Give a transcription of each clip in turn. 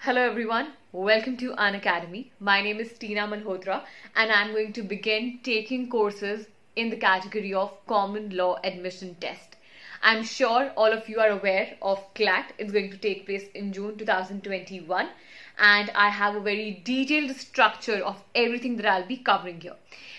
Hello everyone, welcome to An Academy. My name is Tina Malhotra and I'm going to begin taking courses in the category of Common Law Admission Test. I'm sure all of you are aware of CLAT. It's going to take place in June 2021 and I have a very detailed structure of everything that I'll be covering here.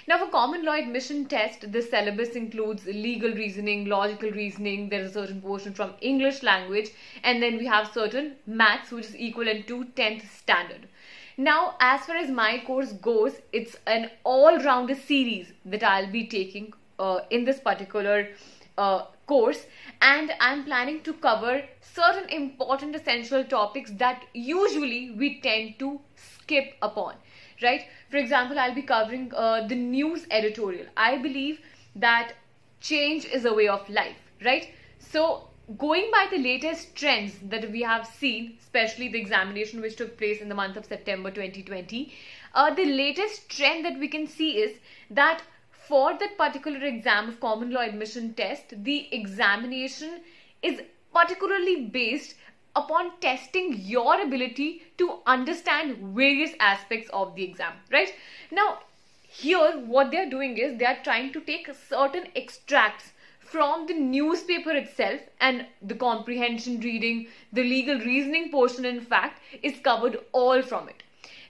Now for common law admission test, the syllabus includes legal reasoning, logical reasoning, there is a certain portion from English language and then we have certain maths which is equivalent to 10th standard. Now as far as my course goes, it's an all-rounder series that I'll be taking uh, in this particular uh, course and I'm planning to cover certain important essential topics that usually we tend to skip upon, right? For example, I'll be covering uh, the news editorial. I believe that change is a way of life, right? So going by the latest trends that we have seen, especially the examination which took place in the month of September 2020, uh, the latest trend that we can see is that for that particular exam of common law admission test, the examination is particularly based upon testing your ability to understand various aspects of the exam, right? Now, here what they're doing is they are trying to take certain extracts from the newspaper itself and the comprehension reading, the legal reasoning portion, in fact, is covered all from it.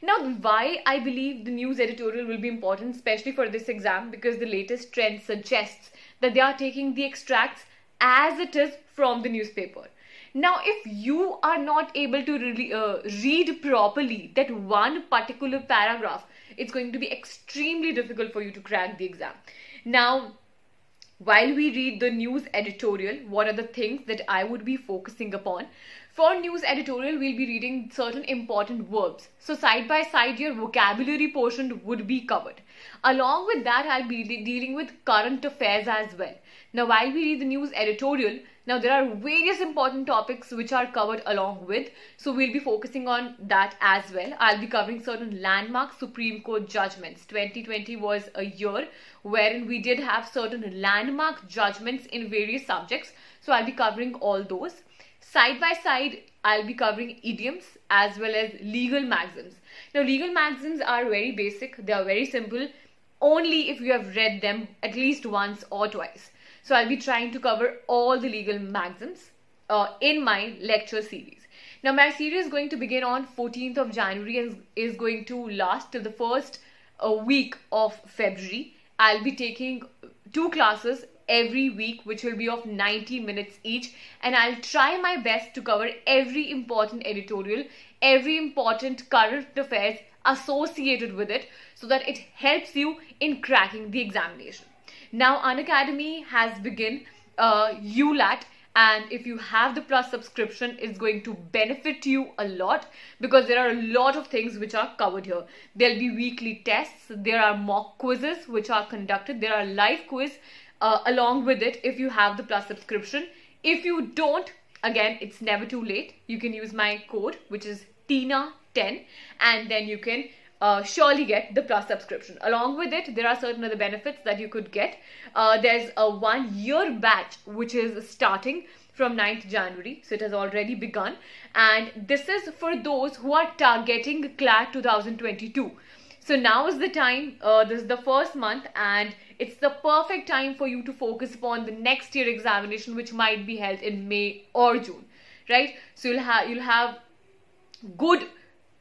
Now, why I believe the news editorial will be important, especially for this exam, because the latest trend suggests that they are taking the extracts as it is from the newspaper. Now, if you are not able to really, uh, read properly that one particular paragraph, it's going to be extremely difficult for you to crack the exam. Now, while we read the news editorial, what are the things that I would be focusing upon? For news editorial, we'll be reading certain important verbs. So, side by side, your vocabulary portion would be covered. Along with that, I'll be de dealing with current affairs as well. Now, while we read the news editorial, now there are various important topics which are covered along with. So we'll be focusing on that as well. I'll be covering certain landmark Supreme Court judgments. 2020 was a year wherein we did have certain landmark judgments in various subjects. So I'll be covering all those. Side by side, I'll be covering idioms as well as legal maxims. Now, legal maxims are very basic, they are very simple only if you have read them at least once or twice. So I'll be trying to cover all the legal maxims uh, in my lecture series. Now my series is going to begin on 14th of January and is going to last till the first uh, week of February. I'll be taking two classes every week which will be of 90 minutes each and I'll try my best to cover every important editorial, every important current affairs associated with it so that it helps you in cracking the examination. Now, Unacademy has begun uh, ULAT and if you have the plus subscription it's going to benefit you a lot because there are a lot of things which are covered here there'll be weekly tests there are mock quizzes which are conducted there are live quiz uh, along with it if you have the plus subscription if you don't again it's never too late you can use my code which is tina 10 and then you can uh, surely get the plus subscription. Along with it, there are certain other benefits that you could get. Uh, there's a one year batch which is starting from 9th January, so it has already begun. And this is for those who are targeting CLAT 2022. So now is the time, uh, this is the first month, and it's the perfect time for you to focus upon the next year examination, which might be held in May or June, right? So you'll have you'll have good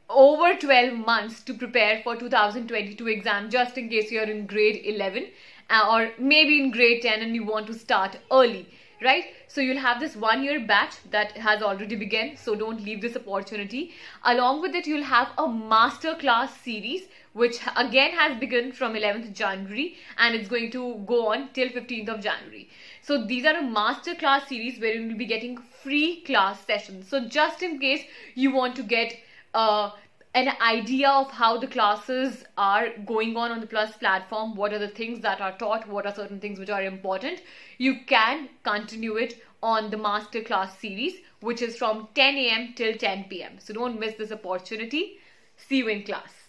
over 12 months to prepare for 2022 exam just in case you're in grade 11 uh, or maybe in grade 10 and you want to start early right so you'll have this one year batch that has already begun so don't leave this opportunity along with it you'll have a master class series which again has begun from 11th January and it's going to go on till 15th of January. So these are a master class series where you will be getting free class sessions. So just in case you want to get uh, an idea of how the classes are going on on the plus platform what are the things that are taught what are certain things which are important you can continue it on the masterclass series which is from 10 a.m till 10 p.m so don't miss this opportunity see you in class